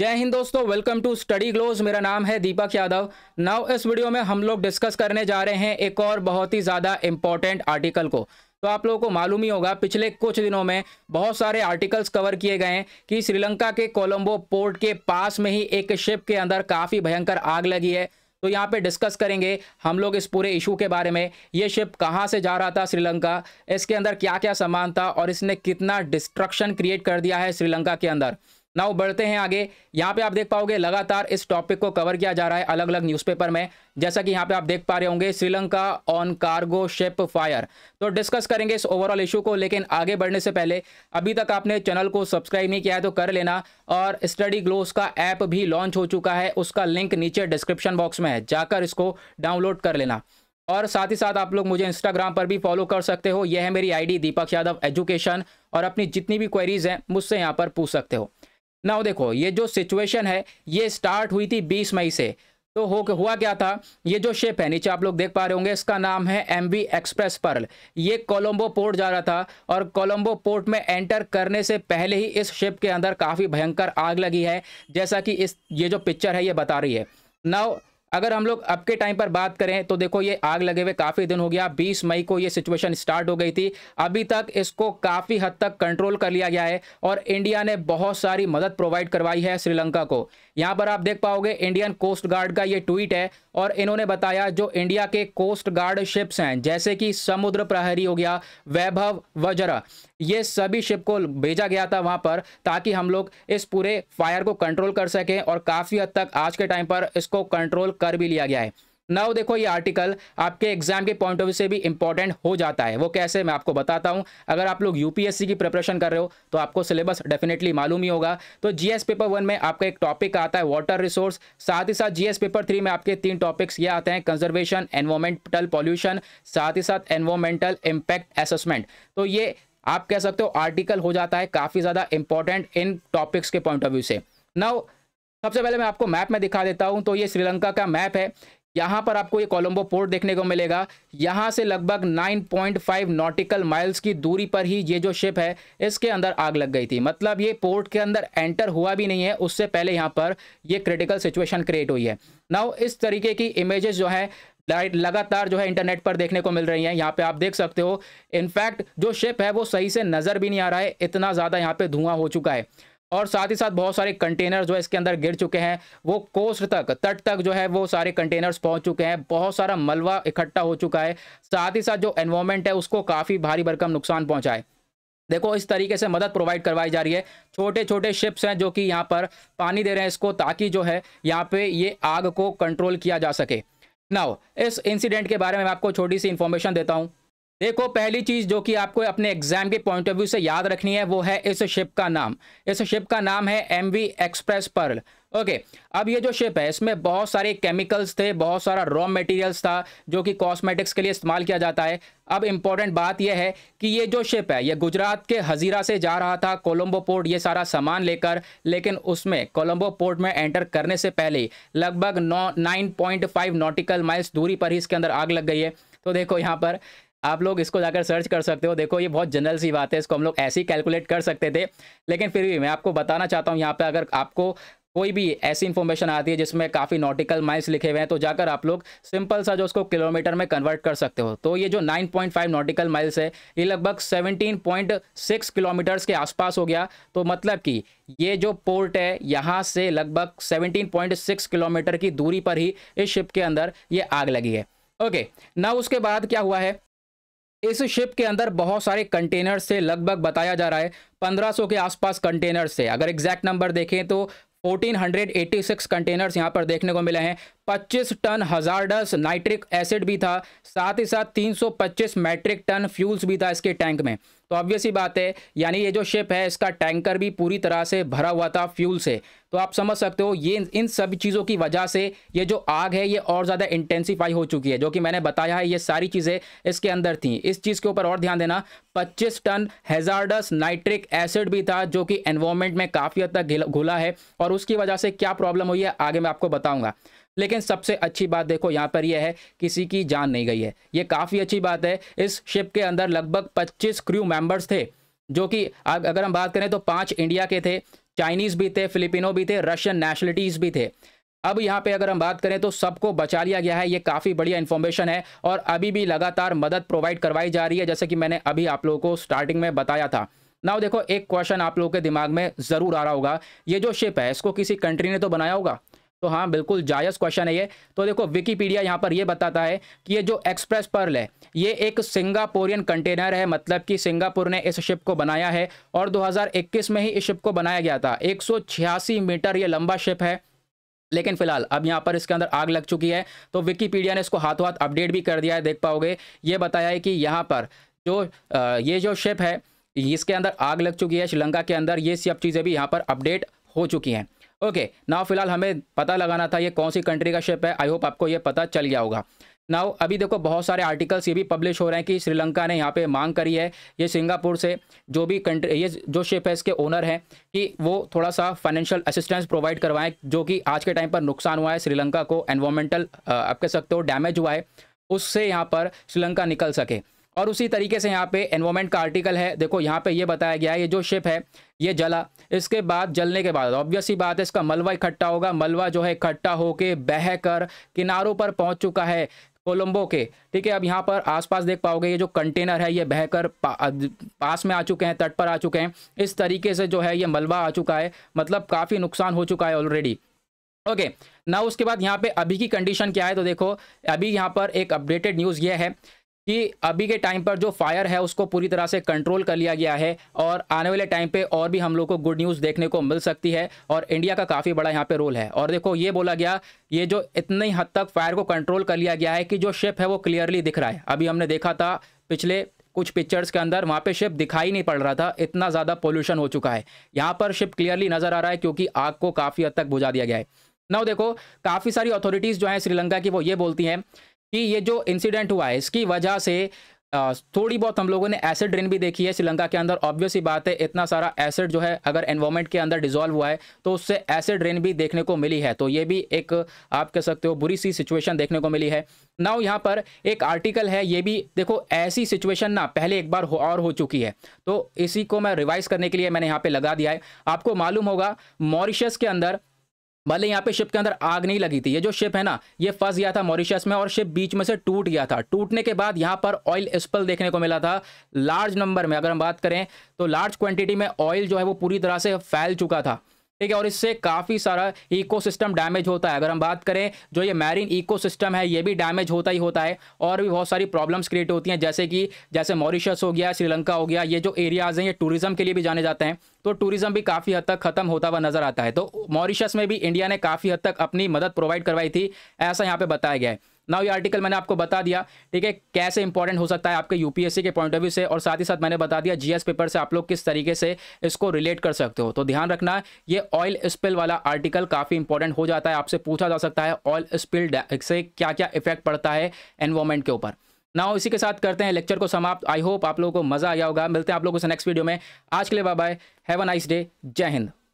जय हिंद दोस्तों welcome to study glows मेरा नाम है दीपक यादव नाउ इस वीडियो में हम लोग डिस्कस करने जा रहे हैं एक और बहुत ही ज़्यादा इम्पॉर्टेंट आर्टिकल को तो आप लोगों को मालूम ही होगा पिछले कुछ दिनों में बहुत सारे आर्टिकल्स कवर किए गए हैं कि श्रीलंका के कोलंबो पोर्ट के पास में ही एक शिप के अंदर काफ़ी भयंकर आग लगी है तो यहाँ पे डिस्कस करेंगे हम लोग इस पूरे इशू के बारे में ये शिप कहाँ से जा रहा था श्रीलंका इसके अंदर क्या क्या सामान था और इसने कितना डिस्ट्रक्शन क्रिएट कर दिया है श्रीलंका के अंदर नाउ बढ़ते हैं आगे यहाँ पे आप देख पाओगे लगातार इस टॉपिक को कवर किया जा रहा है अलग अलग न्यूज़पेपर में जैसा कि यहाँ पे आप देख पा रहे होंगे Sri Lanka on cargo ship fire तो डिस्कस करेंगे इस ओवरऑल इशू को लेकिन आगे बढ़ने से पहले अभी तक आपने चैनल को सब्सक्राइब नहीं किया है तो कर लेना और स्टडी ग्लोस का ऐप भी लॉन्च हो चुका है उसका लिंक नीचे डिस्क्रिप्शन बॉक्स में है जाकर इसको डाउनलोड कर लेना और साथ ही साथ आप लोग मुझे इंस्टाग्राम पर भी फॉलो कर सकते हो यह है मेरी आईडी दीपक यादव एजुकेशन और अपनी जितनी भी क्वेरीज हैं मुझसे यहाँ पर पूछ सकते हो नाउ देखो ये जो सिचुएशन है ये स्टार्ट हुई थी 20 मई से तो हो हुआ क्या था ये जो शिप है नीचे आप लोग देख पा रहे होंगे इसका नाम है एम बी एक्सप्रेस पर्ल ये कोलंबो पोर्ट जा रहा था और कोलंबो पोर्ट में एंटर करने से पहले ही इस शिप के अंदर काफ़ी भयंकर आग लगी है जैसा कि इस ये जो पिक्चर है ये बता रही है नाउ अगर हम लोग अब के टाइम पर बात करें तो देखो ये आग लगे हुए काफ़ी दिन हो गया 20 मई को ये सिचुएशन स्टार्ट हो गई थी अभी तक इसको काफ़ी हद तक कंट्रोल कर लिया गया है और इंडिया ने बहुत सारी मदद प्रोवाइड करवाई है श्रीलंका को यहाँ पर आप देख पाओगे इंडियन कोस्ट गार्ड का ये ट्वीट है और इन्होंने बताया जो इंडिया के कोस्ट गार्ड शिप्स हैं जैसे कि समुद्र प्रहरी हो गया वैभव वजरा ये सभी शिप को भेजा गया था वहाँ पर ताकि हम लोग इस पूरे फायर को कंट्रोल कर सकें और काफ़ी हद तक आज के टाइम पर इसको कंट्रोल कर भी लिया गया है नाउ देखो ये आर्टिकल आपके एग्जाम के पॉइंट ऑफ व्यू से भी इंपॉर्टेंट हो जाता है वो कैसे मैं आपको बताता हूँ अगर आप लोग यूपीएससी की प्रिपरेशन कर रहे हो तो आपको सिलेबस डेफिनेटली मालूम ही होगा तो जीएस पेपर वन में आपका एक टॉपिक आता है वाटर रिसोर्स साथ ही साथ जीएस पेपर थ्री में आपके तीन टॉपिक्स ये आते हैं कंजर्वेशन एनवायरमेंटल पॉल्यूशन साथ ही साथ एनवायरमेंटल इम्पैक्ट असेसमेंट तो ये आप कह सकते हो आर्टिकल हो जाता है काफ़ी ज़्यादा इंपॉर्टेंट इन टॉपिक्स के पॉइंट ऑफ व्यू से नाउ सबसे पहले मैं आपको मैप में दिखा देता हूं तो ये श्रीलंका का मैप है यहाँ पर आपको ये कोलंबो पोर्ट देखने को मिलेगा यहाँ से लगभग 9.5 नॉटिकल माइल्स की दूरी पर ही ये जो शिप है इसके अंदर आग लग गई थी मतलब ये पोर्ट के अंदर एंटर हुआ भी नहीं है उससे पहले यहाँ पर ये क्रिटिकल सिचुएशन क्रिएट हुई है नाउ इस तरीके की इमेजेस जो है लगातार जो है इंटरनेट पर देखने को मिल रही है यहाँ पे आप देख सकते हो इनफैक्ट जो शिप है वो सही से नज़र भी नहीं आ रहा है इतना ज़्यादा यहाँ पे धुआं हो चुका है और साथ ही साथ बहुत सारे कंटेनर जो है इसके अंदर गिर चुके हैं वो कोस्ट तक तट तक जो है वो सारे कंटेनर्स पहुंच चुके हैं बहुत सारा मलबा इकट्ठा हो चुका है साथ ही साथ जो एनवायरमेंट है उसको काफ़ी भारी भरकम नुकसान पहुंचा है देखो इस तरीके से मदद प्रोवाइड करवाई जा रही है छोटे छोटे शिप्स हैं जो कि यहाँ पर पानी दे रहे हैं इसको ताकि जो है यहाँ पे ये आग को कंट्रोल किया जा सके नाउ इस इंसिडेंट के बारे में मैं आपको छोटी सी इन्फॉर्मेशन देता हूँ देखो पहली चीज़ जो कि आपको अपने एग्जाम के पॉइंट ऑफ व्यू से याद रखनी है वो है इस शिप का नाम इस शिप का नाम है M V express pearl okay अब ये जो शिप है इसमें बहुत सारे केमिकल्स थे बहुत सारा रॉ मटेरियल्स था जो कि कॉस्मेटिक्स के लिए इस्तेमाल किया जाता है अब इंपॉर्टेंट बात यह है कि ये जो शिप है ये गुजरात के हजीरा से जा रहा था कोलंबो पोर्ट ये सारा सामान लेकर लेकिन उसमें कोलंबो पोर्ट में एंटर करने से पहले लगभग नौ nine point five nautical miles दूरी पर ही इसके अंदर आग लग गई है तो देखो यहाँ पर आप लोग इसको जाकर सर्च कर सकते हो देखो ये बहुत जनरल सी बात है इसको हम लोग ऐसे ही कैलकुलेट कर सकते थे लेकिन फिर भी मैं आपको बताना चाहता हूँ यहाँ पर अगर आपको कोई भी ऐसी इन्फॉर्मेशन आती है जिसमें काफ़ी नॉटिकल माइल्स लिखे हुए हैं तो जाकर आप लोग सिंपल सा जो उसको किलोमीटर में कन्वर्ट कर सकते हो तो ये जो 9.5 नॉटिकल माइल्स है ये लगभग 17.6 किलोमीटर्स के आसपास हो गया तो मतलब कि ये जो पोर्ट है यहाँ से लगभग 17.6 किलोमीटर की दूरी पर ही इस शिप के अंदर ये आग लगी है ओके ना उसके बाद क्या हुआ है इस शिप के अंदर बहुत सारे कंटेनर्स से लगभग बताया जा रहा है 1500 के आसपास कंटेनर्स से अगर एग्जैक्ट नंबर देखें तो 1486 कंटेनर्स यहां पर देखने को मिले हैं 25 टन हजारडस नाइट्रिक एसिड भी था साथ ही साथ 325 मैट्रिक टन फ्यूल्स भी था इसके टैंक में तो ऑब्वियस ही बात है यानी ये जो शिप है इसका टैंकर भी पूरी तरह से भरा हुआ था फ्यूल से तो आप समझ सकते हो ये इन सब चीज़ों की वजह से ये जो आग है ये और ज़्यादा इंटेंसीफाई हो चुकी है जो कि मैंने बताया है ये सारी चीज़ें इसके अंदर थी इस चीज़ के ऊपर और ध्यान देना 25 टन हेजारडस नाइट्रिक एसिड भी था जो कि एनवायरमेंट में काफ़ी हद तक घुला है और उसकी वजह से क्या प्रॉब्लम हुई है आगे मैं आपको बताऊँगा लेकिन सबसे अच्छी बात देखो यहाँ पर यह है किसी की जान नहीं गई है ये काफ़ी अच्छी बात है इस शिप के अंदर लगभग 25 क्रू मेंबर्स थे जो कि अगर हम बात करें तो पांच इंडिया के थे चाइनीज़ भी थे फिलिपिनो भी थे रशियन नेशनलिटीज़ भी थे अब यहाँ पे अगर हम बात करें तो सबको बचा लिया गया है ये काफ़ी बढ़िया इन्फॉर्मेशन है और अभी भी लगातार मदद प्रोवाइड करवाई जा रही है जैसे कि मैंने अभी आप लोगों को स्टार्टिंग में बताया था नाउ देखो एक क्वेश्चन आप लोगों के दिमाग में ज़रूर आ रहा होगा ये जो शिप है इसको किसी कंट्री ने तो बनाया होगा तो हाँ बिल्कुल जायज़ क्वेश्चन है ये तो देखो विकीपीडिया यहाँ पर ये बताता है कि ये जो एक्सप्रेस पर्ल है ये एक सिंगापोरियन कंटेनर है मतलब कि सिंगापुर ने इस शिप को बनाया है और 2021 में ही इस शिप को बनाया गया था एक मीटर ये लंबा शिप है लेकिन फिलहाल अब यहाँ पर इसके अंदर आग लग चुकी है तो विकीपीडिया ने इसको हाथों हाथ अपडेट भी कर दिया है देख पाओगे ये बताया है कि यहाँ पर जो ये जो शिप है इसके अंदर आग लग चुकी है श्रीलंका के अंदर ये सब चीज़ें भी यहाँ पर अपडेट हो चुकी हैं ओके नाव फिलहाल हमें पता लगाना था ये कौन सी कंट्री का शिप है आई होप आपको ये पता चल गया होगा नाव अभी देखो बहुत सारे आर्टिकल्स ये भी पब्लिश हो रहे हैं कि श्रीलंका ने यहाँ पे मांग करी है ये सिंगापुर से जो भी कंट्री ये जो शिप है इसके ओनर हैं कि वो थोड़ा सा फाइनेंशियल असिस्टेंस प्रोवाइड करवाएं जो कि आज के टाइम पर नुकसान हुआ है श्रीलंका को एनवायरमेंटल आप कह सकते हो डैमेज हुआ है उससे यहाँ पर श्रीलंका निकल सके और उसी तरीके से यहाँ पे एनवायरमेंट का आर्टिकल है देखो यहाँ पे ये यह बताया गया है ये जो शिप है ये जला इसके बाद जलने के बाद ऑब्वियस ही बात है इसका मलबा इकट्ठा होगा मलबा जो है इकट्ठा होके बह कर किनारों पर पहुँच चुका है कोलंबो के ठीक है अब यहाँ पर आसपास देख पाओगे ये जो कंटेनर है ये बहकर पा, पास में आ चुके हैं तट पर आ चुके हैं इस तरीके से जो है ये मलबा आ चुका है मतलब काफ़ी नुकसान हो चुका है ऑलरेडी ओके ना उसके बाद यहाँ पे अभी की कंडीशन क्या है तो देखो अभी यहाँ पर एक अपडेटेड न्यूज़ ये है कि अभी के टाइम पर जो फायर है उसको पूरी तरह से कंट्रोल कर लिया गया है और आने वाले टाइम पे और भी हम लोग को गुड न्यूज़ देखने को मिल सकती है और इंडिया का काफ़ी बड़ा यहाँ पे रोल है और देखो ये बोला गया ये जो इतनी हद तक फायर को कंट्रोल कर लिया गया है कि जो शिप है वो क्लियरली दिख रहा है अभी हमने देखा था पिछले कुछ पिक्चर्स के अंदर वहाँ पे शिप दिखाई नहीं पड़ रहा था इतना ज़्यादा पोल्यूशन हो चुका है यहाँ पर शिप क्लियरली नज़र आ रहा है क्योंकि आग को काफ़ी हद तक बुझा दिया गया है नाउ देखो काफ़ी सारी अथॉरिटीज़ जो हैं श्रीलंका की वो ये बोलती हैं कि ये जो इंसिडेंट हुआ है इसकी वजह से थोड़ी बहुत हम लोगों ने एसिड रेन भी देखी है श्रीलंका के अंदर ऑब्वियस ही बात है इतना सारा एसिड जो है अगर एनवायरमेंट के अंदर डिजोल्व हुआ है तो उससे एसिड रेन भी देखने को मिली है तो ये भी एक आप कह सकते हो बुरी सी सिचुएशन देखने को मिली है नाउ यहाँ पर एक आर्टिकल है ये भी देखो ऐसी सिचुएशन ना पहले एक बार हो और हो चुकी है तो इसी को मैं रिवाइज करने के लिए मैंने यहाँ पर लगा दिया है आपको मालूम होगा मॉरिशस के अंदर भले यहाँ पे शिप के अंदर आग नहीं लगी थी ये जो शिप है ना ये फंस गया था मॉरिशस में और शिप बीच में से टूट गया था टूटने के बाद यहाँ पर ऑयल स्पल देखने को मिला था लार्ज नंबर में अगर हम बात करें तो लार्ज क्वांटिटी में ऑयल जो है वो पूरी तरह से फैल चुका था ठीक है और इससे काफ़ी सारा इकोसिस्टम डैमेज होता है अगर हम बात करें जो ये मैरीन इकोसिस्टम है ये भी डैमेज होता ही होता है और भी बहुत सारी प्रॉब्लम्स क्रिएट होती हैं जैसे कि जैसे मॉरिशस हो गया श्रीलंका हो गया ये जो एरियाज़ हैं ये टूरिज़्म के लिए भी जाने जाते हैं तो टूरिज़्म भी काफ़ी हद तक ख़त्म होता हुआ नज़र आता है तो मॉरिशस में भी इंडिया ने काफ़ी हद तक अपनी मदद प्रोवाइड करवाई थी ऐसा यहाँ पर बताया गया है नाउ ये आर्टिकल मैंने आपको बता दिया ठीक है कैसे इंपॉर्टेंट हो सकता है आपके यूपीएससी के पॉइंट ऑफ व्यू से और साथ ही साथ मैंने बता दिया जीएस पेपर से आप लोग किस तरीके से इसको रिलेट कर सकते हो तो ध्यान रखना ये ऑयल स्पिल वाला आर्टिकल काफ़ी इंपॉर्टेंट हो जाता है आपसे पूछा जा सकता है ऑयल स्पिल से क्या क्या इफेक्ट पड़ता है एनवायरमेंट के ऊपर नाउ इसी के साथ करते हैं लेक्चर को समाप्त आई होप आप लोगों को मज़ा आया होगा मिलते हैं आप लोगों से नेक्स्ट वीडियो में आज के लिए bye bye have a nice day जय हिंद